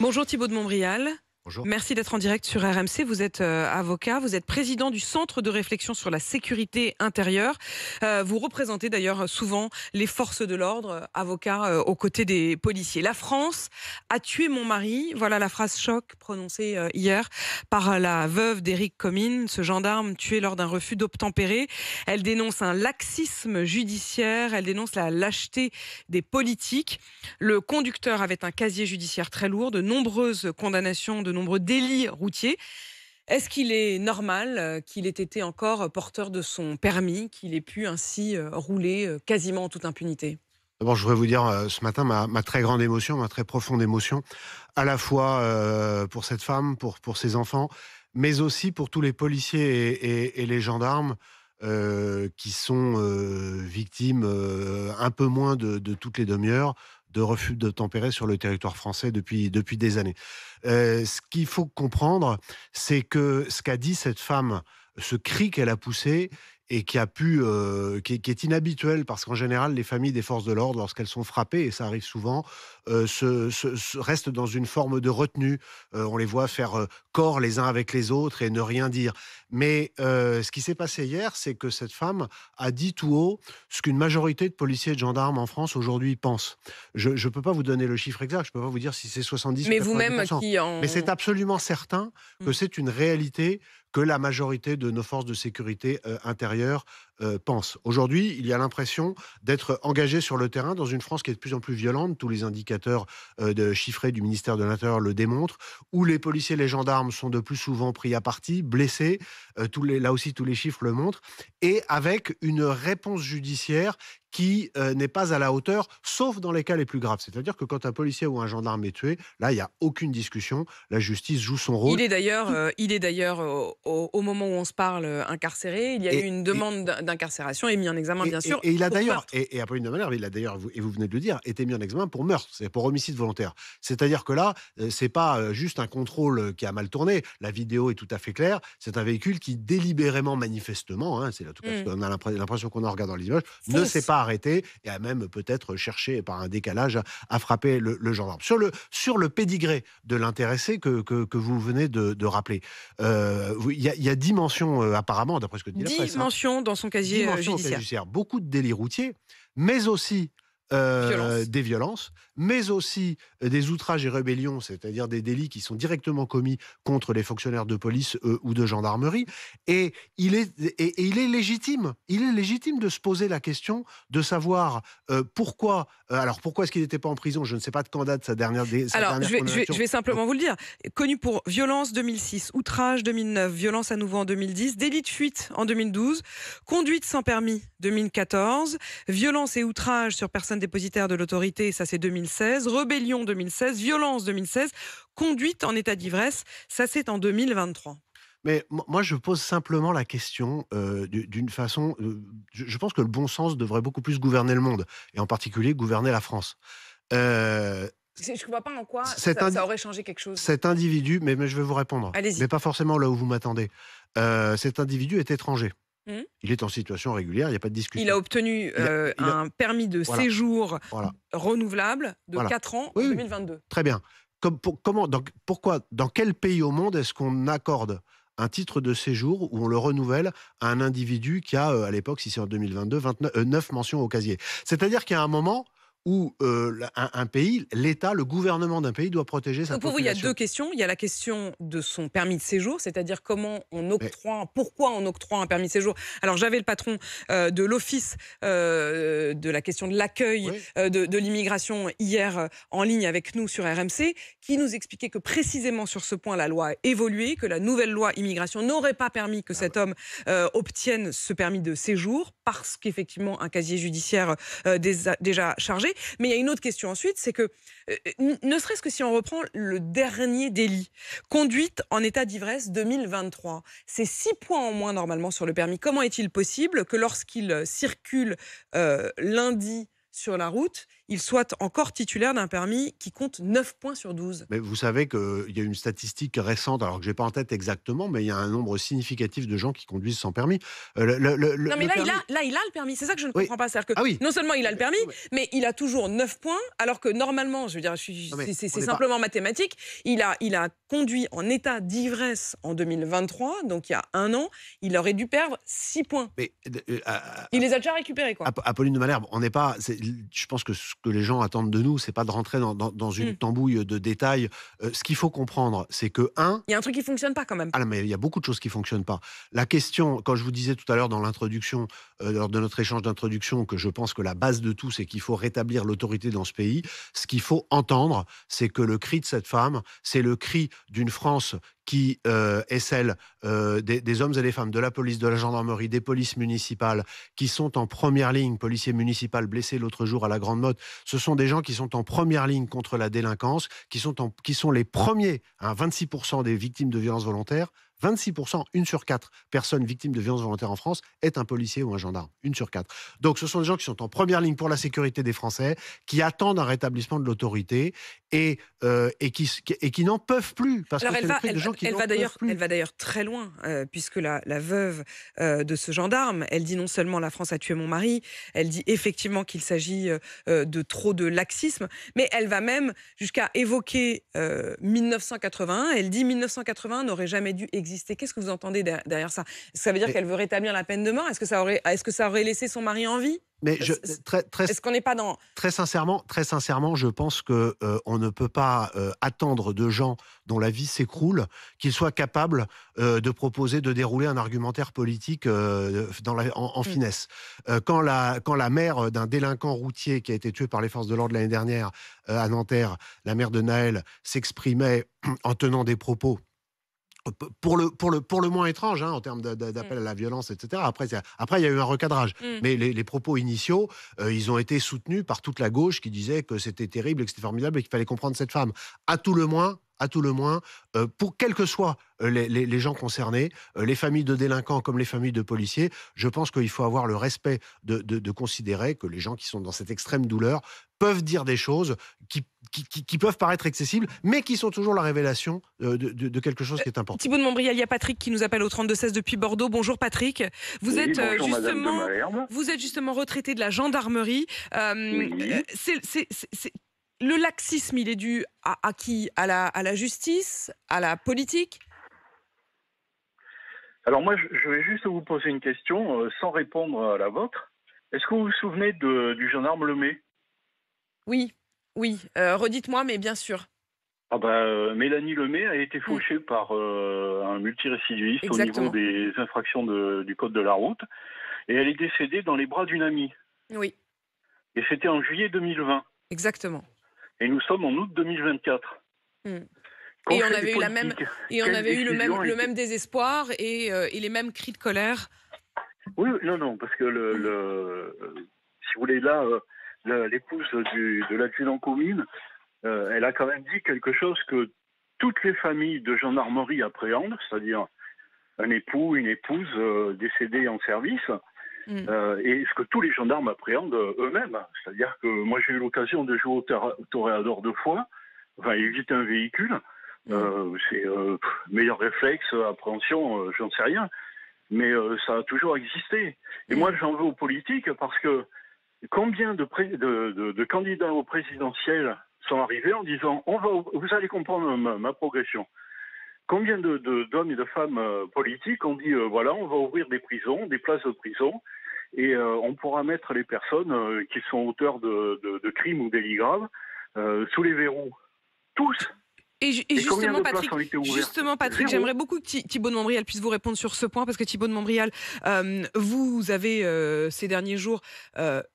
Bonjour Thibaut de Montbrial. Merci d'être en direct sur RMC. Vous êtes euh, avocat, vous êtes président du Centre de réflexion sur la sécurité intérieure. Euh, vous représentez d'ailleurs souvent les forces de l'ordre, euh, avocat aux côtés des policiers. La France a tué mon mari. Voilà la phrase choc prononcée hier par la veuve d'Éric Comines, ce gendarme tué lors d'un refus d'obtempérer. Elle dénonce un laxisme judiciaire, elle dénonce la lâcheté des politiques. Le conducteur avait un casier judiciaire très lourd, de nombreuses condamnations, de nombreux délits routiers. Est-ce qu'il est normal euh, qu'il ait été encore porteur de son permis, qu'il ait pu ainsi euh, rouler euh, quasiment en toute impunité D'abord, je voudrais vous dire ce matin ma, très grande émotion, ma très profonde émotion, à la fois pour cette femme, pour, pour ses enfants, mais aussi pour tous les policiers et, les gendarmes qui sont victimes un peu moins de toutes les demi-heures de refus de tempérer sur le territoire français depuis, depuis des années. Euh, ce qu'il faut comprendre, c'est que ce qu'a dit cette femme ce cri qu'elle a poussé et qui a pu, euh, qui, est inhabituel parce qu'en général les familles des forces de l'ordre, lorsqu'elles sont frappées et ça arrive souvent, euh, se, restent dans une forme de retenue. Euh, on les voit faire corps les uns avec les autres et ne rien dire. Mais ce qui s'est passé hier, c'est que cette femme a dit tout haut ce qu'une majorité de policiers et de gendarmes en France aujourd'hui pensent. Je ne peux pas vous donner le chiffre exact, je ne peux pas vous dire si c'est 70. Mais vous-même en... Mais c'est absolument certain mmh. que c'est une réalité que la majorité de nos forces de sécurité euh, intérieure euh, pensent. Aujourd'hui, il y a l'impression d'être engagé sur le terrain dans une France qui est de plus en plus violente. Tous les indicateurs euh, de, chiffrés du ministère de l'Intérieur le démontrent, où les policiers et les gendarmes sont de plus souvent pris à partie, blessés. là aussi, tous les chiffres le montrent. Et avec une réponse judiciaire qui euh, n'est pas à la hauteur, sauf dans les cas les plus graves. C'est-à-dire que quand un policier ou un gendarme est tué, là, il n'y a aucune discussion. La justice joue son rôle. Il est d'ailleurs, euh, il est d'ailleurs euh, au, moment où on se parle incarcéré. Il y a eu une demande d'incarcération et mis en examen, bien sûr. Et, il a d'ailleurs, et, après une de manière, il a d'ailleurs, et vous venez de le dire, été mis en examen pour meurtre, c'est pour homicide volontaire. C'est-à-dire que là, c'est pas juste un contrôle qui a mal tourné. La vidéo est tout à fait claire. C'est un véhicule qui délibérément, manifestement, hein, c'est en tout cas qu'on mmh. a l'impression qu'on en regarde dans les images, ne s'est pas arrêter et à même peut-être chercher par un décalage à, frapper le, gendarme. Sur le, sur le pédigré de l'intéressé que, que, vous venez de, rappeler, euh, il y, a dix euh, apparemment, d'après ce que dit la presse. Hein. Dix dans son euh, casier judiciaire. Beaucoup de délits routiers, mais aussi euh, des violences, mais aussi euh, des outrages et rébellions, c'est-à-dire des délits qui sont directement commis contre les fonctionnaires de police euh, ou de gendarmerie. Et il, est, légitime, il est légitime de se poser la question de savoir pourquoi. alors pourquoi est-ce qu'il n'était pas en prison Je ne sais pas de quand date sa dernière. Sa alors je, vais, je, vais, simplement vous le dire. Connu pour violence 2006, outrage 2009, violence à nouveau en 2010, délit de fuite en 2012, conduite sans permis 2014, violence et outrage sur personne dépositaire de l'autorité, ça c'est 2016, rébellion 2016, violence 2016, conduite en état d'ivresse, ça c'est en 2023. Mais moi, je pose simplement la question euh, d'une façon. Euh, je pense que le bon sens devrait beaucoup plus gouverner le monde, et en particulier gouverner la France. Euh, je ne vois pas en quoi ça, aurait changé quelque chose. Cet individu, mais, mais je vais vous répondre, mais pas forcément là où vous m'attendez. cet individu est étranger. Hmm. Il est en situation régulière, il n'y a pas de discussion. Il a obtenu euh, un permis de séjour renouvelable de 4 ans en 2022. Très bien. comment, dans, pourquoi, dans quel pays au monde est-ce qu'on accorde un titre de séjour où on le renouvelle à un individu qui a, euh, à l'époque, si c'est en 2022, 9 euh, mentions au casier C'est-à-dire qu'il y a un moment, où euh, un, pays, l'État, le gouvernement d'un pays doit protéger sa Donc pour vous, il y a deux questions. Il y a la question de son permis de séjour, c'est-à-dire comment on octroie, pourquoi on octroie un permis de séjour. Alors j'avais le patron euh, de l'Office euh, de la question de l'accueil de, l'immigration hier en ligne avec nous sur RMC, qui nous expliquait que précisément sur ce point, la loi a évolué, que la nouvelle loi immigration n'aurait pas permis que ah cet homme obtienne ce permis de séjour, parce qu'effectivement, un casier judiciaire déjà chargé. Mais il y a une autre question ensuite, c'est que, euh, euh, ne serait-ce que si on reprend le dernier délit, conduite en état d'ivresse 2023, c'est 6 points en moins normalement sur le permis. Comment est-il possible que lorsqu'il euh, circule lundi, sur la route, il soit encore titulaire d'un permis qui compte 9 points sur 12. Mais vous savez qu'il y a une statistique récente, alors que je n'ai pas en tête exactement, mais il y a un nombre significatif de gens qui conduisent sans permis. Euh, non, mais là, il a, là, il a le permis, c'est ça que je ne comprends pas. Que ah non seulement il a le permis, mais il a toujours 9 points, alors que normalement, je veux dire, c'est simplement mathématique, il a, il a conduit en état d'ivresse en 2023, donc il y a un an, il aurait dû perdre 6 points. Mais, euh, euh, il les a déjà récupérés, quoi. Apolline de Malherbe, on n'est pas je pense que ce que les gens attendent de nous, c'est pas de rentrer dans, une mmh. tambouille de détails. Euh, ce qu'il faut comprendre, c'est que, un. Il y a un truc qui fonctionne pas quand même. Ah mais il y a beaucoup de choses qui fonctionnent pas. La question, quand je vous disais tout à l'heure dans l'introduction, euh, lors de notre échange d'introduction, que je pense que la base de tout, c'est qu'il faut rétablir l'autorité dans ce pays. Ce qu'il faut entendre, c'est que le cri de cette femme, c'est le cri d'une France qui euh, est celle euh, des, hommes et des femmes de la police, de la gendarmerie, des polices municipales, qui sont en première ligne, policiers municipaux blessés l'autre jour à la Grande Motte, ce sont des gens qui sont en première ligne contre la délinquance, qui sont, qui sont les premiers, 26% hein, des victimes de violences volontaires, 26%, une sur quatre personnes victimes de violences volontaires en France est un policier ou un gendarme. Une sur quatre. Donc ce sont des gens qui sont en première ligne pour la sécurité des Français, qui attendent un rétablissement de l'autorité et, euh, et qui, et qui n'en peuvent plus. Parce elle, va, elle, gens qui elle, va elle va d'ailleurs très loin, euh, puisque la, veuve euh, de ce gendarme, elle dit non seulement la France a tué mon mari, elle dit effectivement qu'il s'agit de trop de laxisme, mais elle va même jusqu'à évoquer 1981. Elle dit 1981 n'aurait jamais dû exister Qu'est-ce que vous entendez derrière ça ça veut dire qu'elle veut rétablir la peine de mort Est-ce que, ça aurait, laissé son mari en vie mais euh, très, est-ce qu'on n'est pas dans très sincèrement, très sincèrement, je pense qu'on euh, ne peut pas euh, attendre de gens dont la vie s'écroule qu'ils soient capables de proposer de dérouler un argumentaire politique en, mmh. finesse. quand la mère d'un délinquant routier qui a été tué par les forces de l'ordre l'année dernière à Nanterre, la mère de Naël s'exprimait en tenant des propos pour le, moins étrange hein, en termes d'appel mm. à la violence, etc. Après, après, il y a eu un recadrage. Mm. Mais les, propos initiaux, euh, ils ont été soutenus par toute la gauche qui disait que c'était terrible et que c'était formidable et qu'il fallait comprendre cette femme. À tout le moins, à tout le moins, euh, pour quels que soient euh, les, gens concernés, euh, les familles de délinquants comme les familles de policiers, je pense qu'il faut avoir le respect de, considérer que les gens qui sont dans cette extrême douleur peuvent dire des choses qui, qui, peuvent paraître accessibles, mais qui sont toujours la révélation de, quelque chose qui est important. Thibault de Montbrial, il y a Patrick qui nous appelle au 3216 16 depuis Bordeaux. Bonjour Patrick. Vous, êtes, justement, vous êtes justement retraité de la gendarmerie. c'est oui le laxisme, il est dû à, qui à la, justice À la politique alors moi, je vais juste vous poser une question euh, sans répondre à la vôtre. Est-ce que vous vous souvenez du gendarme Lemay Oui, oui. Euh, redites-moi, mais bien sûr. Ah bah, euh, Mélanie Lemay a été mm. fauchée par un multirécidiviste au niveau des infractions du code de la route. Et elle est décédée dans les bras d'une amie. Oui. Et c'était en juillet 2020. Exactement. Et nous sommes en août 2024. Hmm. Et on avait eu, le, même, désespoir euh, et, les mêmes cris de colère. Oui, non, non, parce que le, euh, si vous voulez, là, euh, l'épouse de l'adjudant commune, elle a quand même dit quelque chose que toutes les familles de gendarmerie appréhendent, c'est-à-dire un époux, une épouse décédée en service, Mm. Euh, et ce que tous les gendarmes appréhendent euh, eux-mêmes. C'est-à-dire que moi, j'ai eu l'occasion de jouer au toréador deux fois, enfin, éviter un véhicule. Mm. Euh, c'est meilleur réflexe, appréhension, j'en sais rien. Mais ça a toujours existé. Et mm. moi, j'en veux aux politiques parce que combien de, candidats au présidentiel sont arrivés en disant vous allez comprendre ma progression. Combien d'hommes de, d'hommes et de femmes euh, politiques ont dit euh, voilà, on va ouvrir des prisons, des places de prison, et euh, on pourra mettre les personnes qui sont auteurs de, crimes ou délits graves sous les verrous Tous et, et, justement, Patrick, justement, Patrick, j'aimerais beaucoup que Thibault de Montbrial puisse vous répondre sur ce point, parce que Thibault de Montbrial, vous avez ces derniers jours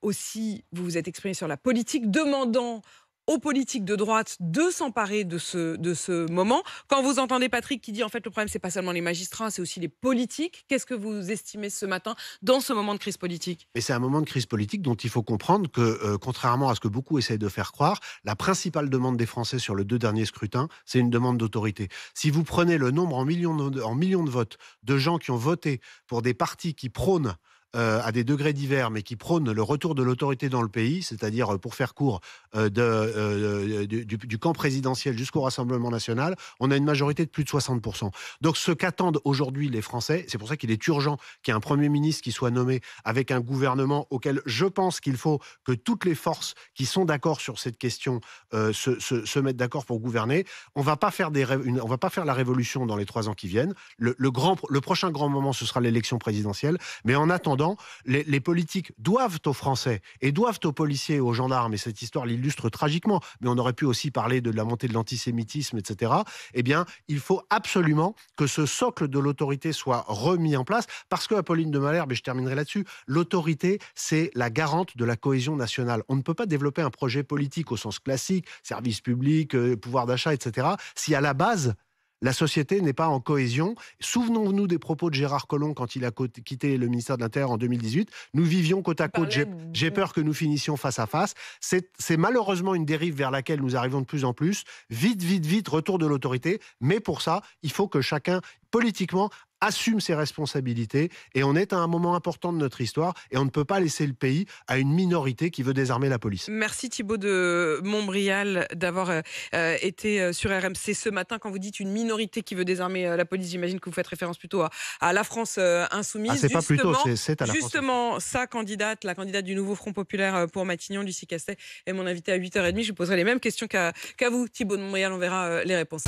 aussi, vous vous êtes exprimé sur la politique, demandant aux politiques de droite de s'emparer de ce, de ce moment. Quand vous entendez Patrick qui dit en fait le problème c'est pas seulement les magistrats, c'est aussi les politiques, qu'est-ce que vous estimez ce matin dans ce moment de crise politique c'est un moment de crise politique dont il faut comprendre que euh, contrairement à ce que beaucoup essayent de faire croire, la principale demande des Français sur le deux derniers scrutins, c'est une demande d'autorité. Si vous prenez le nombre en millions en millions de votes de gens qui ont voté pour des partis qui prônent euh, à des degrés divers, mais qui prônent le retour de l'autorité dans le pays, c'est-à-dire, euh, pour faire court, euh, de, du, camp présidentiel jusqu'au Rassemblement national, on a une majorité de plus de 60%. Donc ce qu'attendent aujourd'hui les Français, c'est pour ça qu'il est urgent qu'il y ait un Premier ministre qui soit nommé avec un gouvernement auquel je pense qu'il faut que toutes les forces qui sont d'accord sur cette question se, mettent d'accord pour gouverner. On ne va pas faire des, on va pas faire la révolution dans les trois ans qui viennent. le, grand, le prochain grand moment, ce sera l'élection présidentielle. Mais en attendant, les, politiques doivent aux Français et doivent aux policiers et aux gendarmes, et cette histoire l'illustre tragiquement, mais on aurait pu aussi parler de la montée de l'antisémitisme, etc. Eh bien, il faut absolument que ce socle de l'autorité soit remis en place, parce que Apolline de Malherbe, et je terminerai là-dessus, l'autorité, c'est la garante de la cohésion nationale. On ne peut pas développer un projet politique au sens classique, service public, euh, pouvoir d'achat, etc., si à la base, la société n'est pas en cohésion. Souvenons-nous des propos de Gérard Collomb quand il a quitté le ministère de l'Intérieur en 2018. Nous vivions côte à côte. J'ai peur que nous finissions face à face. C'est malheureusement une dérive vers laquelle nous arrivons de plus en plus. Vite, vite, vite, retour de l'autorité. Mais pour ça, il faut que chacun, politiquement, assume ses responsabilités et on est à un moment important de notre histoire et on ne peut pas laisser le pays à une minorité qui veut désarmer la police. Merci Thibault de Montbrial d'avoir euh, euh, été euh, sur RMC ce matin quand vous dites une minorité qui veut désarmer la police. J'imagine que vous faites référence plutôt à, la France insoumise. Ah, c'est pas plutôt, c'est à la Justement, sa candidate, la candidate du nouveau Front populaire pour Matignon, Lucie Castet, est mon invitée à 8h30. Je vous poserai les mêmes questions qu'à vous, Thibault de Montbrial. On verra les réponses.